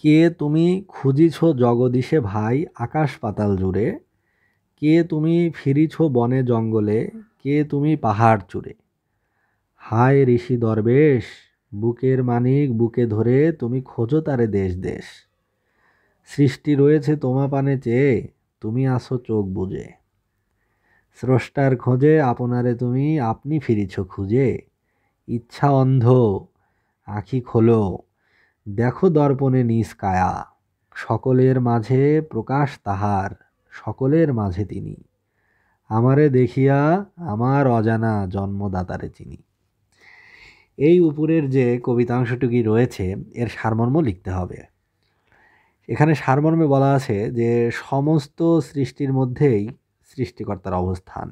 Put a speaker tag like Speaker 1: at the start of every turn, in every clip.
Speaker 1: কে তুমি খুঁজিছ জগদীশে ভাই আকাশ পাতাল জুড়ে কে তুমি ফিরিছ বনে জঙ্গলে কে তুমি পাহাড় চুড়ে হায় ঋষি দরবেশ বুকের মানিক বুকে ধরে তুমি খোঁজো তারে দেশ দেশ সৃষ্টি রয়েছে তোমা পানে চেয়ে তুমি আসো চোখ বুঝে স্রষ্টার খোঁজে আপনারে তুমি আপনি ফিরিছ খুঁজে ইচ্ছা অন্ধ আখি খোলো দেখো দর্পণে নিজ কায়া সকলের মাঝে প্রকাশ তাহার সকলের মাঝে তিনি আমারে দেখিয়া আমার অজানা জন্মদাতারে চিনি এই উপরের যে কবিতাংশটুকি রয়েছে এর সারমর্ম লিখতে হবে এখানে সারমর্মে বলা আছে যে সমস্ত সৃষ্টির মধ্যেই সৃষ্টিকর্তার অবস্থান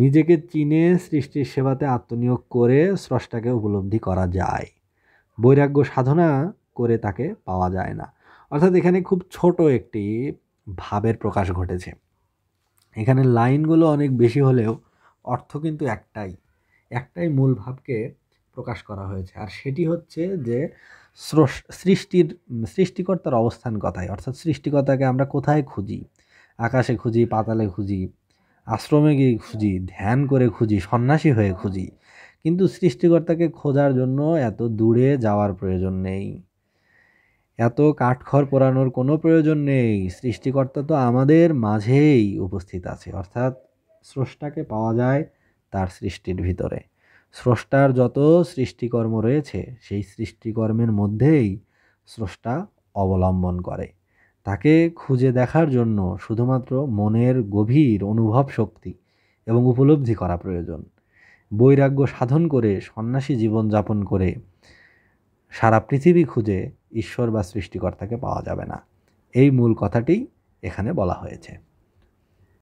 Speaker 1: নিজেকে চিনে সৃষ্টির সেবাতে আত্মনিয়োগ করে স্রষ্টাকে উপলব্ধি করা যায় বৈরাগ্য সাধনা করে তাকে পাওয়া যায় না অর্থাৎ এখানে খুব ছোট একটি ভাবের প্রকাশ ঘটেছে এখানে লাইনগুলো অনেক বেশি হলেও অর্থ কিন্তু একটাই একটাই মূল ভাবকে প্রকাশ করা হয়েছে আর সেটি হচ্ছে যে সৃষ্টির সৃষ্টিকর্তার অবস্থান কথায় অর্থাৎ সৃষ্টিকর্তাকে আমরা কোথায় খুঁজি আকাশে খুঁজি পাতালে খুঁজি আশ্রমে গিয়ে খুঁজি ধ্যান করে খুঁজি সন্ন্যাসী হয়ে খুঁজি কিন্তু সৃষ্টিকর্তাকে খোঁজার জন্য এত দূরে যাওয়ার প্রয়োজন নেই এত কাঠখড় পোড়ানোর কোনো প্রয়োজন নেই সৃষ্টিকর্তা তো আমাদের মাঝেই উপস্থিত আছে অর্থাৎ স্রষ্টাকে পাওয়া যায় তার সৃষ্টির ভিতরে স্রষ্টার যত সৃষ্টিকর্ম রয়েছে সেই সৃষ্টিকর্মের মধ্যেই স্রষ্টা অবলম্বন করে তাকে খুঁজে দেখার জন্য শুধুমাত্র মনের গভীর অনুভব শক্তি এবং উপলব্ধি করা প্রয়োজন বৈরাগ্য সাধন করে সন্ন্যাসী জীবন যাপন করে সারা পৃথিবী খুঁজে ঈশ্বর বা সৃষ্টিকর্তাকে পাওয়া যাবে না এই মূল কথাটি এখানে বলা হয়েছে